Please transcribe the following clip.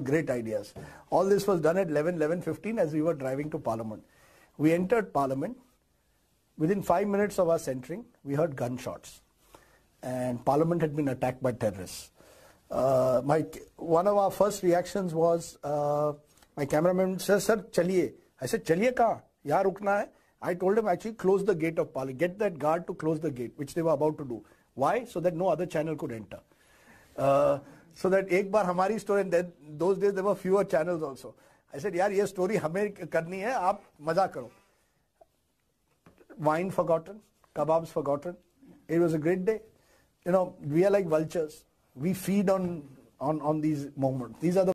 great ideas. All this was done at 11, 11, 15 as we were driving to Parliament. We entered Parliament. Within five minutes of us entering, we heard gunshots. And Parliament had been attacked by terrorists. Uh, my, one of our first reactions was, uh, my cameraman said, sir, chaliye. I said, chaliye ka? Yahan rukna hai? I told him actually close the gate of Parliament. Get that guard to close the gate, which they were about to do. Why? So that no other channel could enter. Uh, so that एक बार हमारी story those days there were fewer channels also I said यार ये story हमें करनी है आप मजा करो wine forgotten kebabs forgotten it was a great day you know we are like vultures we feed on on on these moments these are the